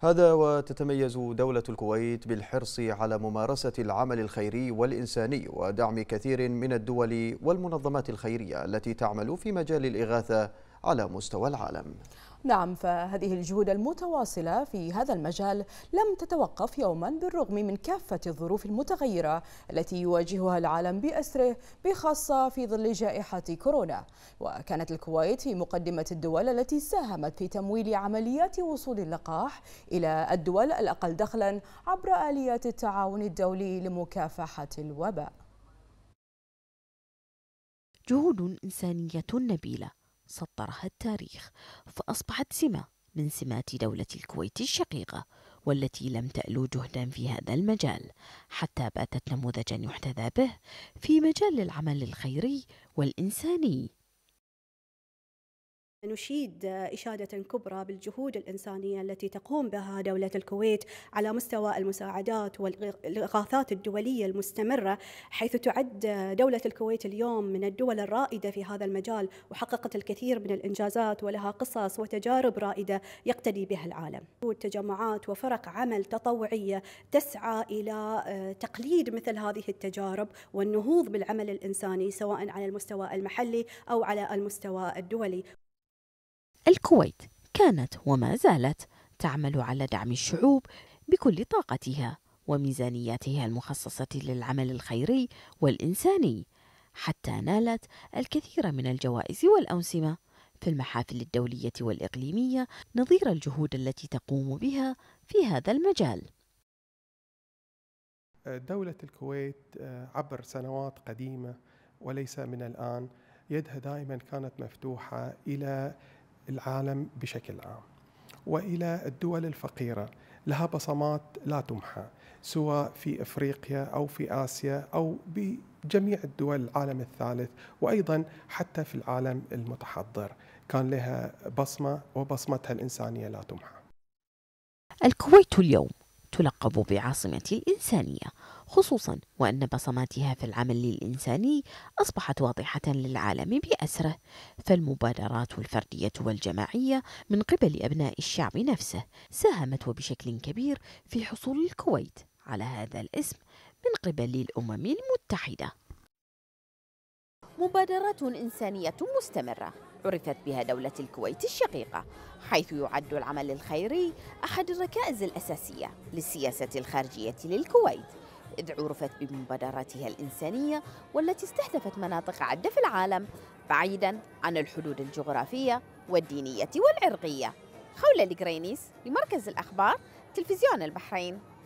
هذا وتتميز دولة الكويت بالحرص على ممارسة العمل الخيري والإنساني ودعم كثير من الدول والمنظمات الخيرية التي تعمل في مجال الإغاثة على مستوى العالم نعم فهذه الجهود المتواصلة في هذا المجال لم تتوقف يوما بالرغم من كافة الظروف المتغيرة التي يواجهها العالم بأسره بخاصة في ظل جائحة كورونا وكانت الكويت في مقدمة الدول التي ساهمت في تمويل عمليات وصول اللقاح إلى الدول الأقل دخلا عبر آليات التعاون الدولي لمكافحة الوباء جهود إنسانية نبيلة سطرها التاريخ فأصبحت سمة من سمات دولة الكويت الشقيقة والتي لم تألو جهدا في هذا المجال حتى باتت نموذجا يحتذى به في مجال العمل الخيري والإنساني نشيد إشادة كبرى بالجهود الإنسانية التي تقوم بها دولة الكويت على مستوى المساعدات والإغاثات الدولية المستمرة حيث تعد دولة الكويت اليوم من الدول الرائدة في هذا المجال وحققت الكثير من الإنجازات ولها قصص وتجارب رائدة يقتدي بها العالم تجمعات وفرق عمل تطوعية تسعى إلى آه، تقليد مثل هذه التجارب والنهوض بالعمل الإنساني سواء على المستوى المحلي أو على المستوى الدولي الكويت كانت وما زالت تعمل على دعم الشعوب بكل طاقتها وميزانياتها المخصصة للعمل الخيري والإنساني حتى نالت الكثير من الجوائز والأنسمة في المحافل الدولية والإقليمية نظير الجهود التي تقوم بها في هذا المجال. دولة الكويت آه، عبر سنوات قديمة وليس من الآن يدها دائما كانت مفتوحة إلى العالم بشكل عام والى الدول الفقيره لها بصمات لا تمحى سواء في افريقيا او في اسيا او بجميع الدول العالم الثالث وايضا حتى في العالم المتحضر كان لها بصمه وبصمتها الانسانيه لا تمحى. الكويت اليوم تلقب بعاصمة الإنسانية خصوصا وأن بصماتها في العمل الإنساني أصبحت واضحة للعالم بأسره فالمبادرات الفردية والجماعية من قبل أبناء الشعب نفسه ساهمت وبشكل كبير في حصول الكويت على هذا الاسم من قبل الأمم المتحدة مبادرات إنسانية مستمرة عرفت بها دولة الكويت الشقيقة حيث يعد العمل الخيري أحد الركائز الأساسية للسياسة الخارجية للكويت إذ عرفت بمبادراتها الإنسانية والتي استهدفت مناطق عدة في العالم بعيدا عن الحدود الجغرافية والدينية والعرقية خولة الجرينيس لمركز الأخبار تلفزيون البحرين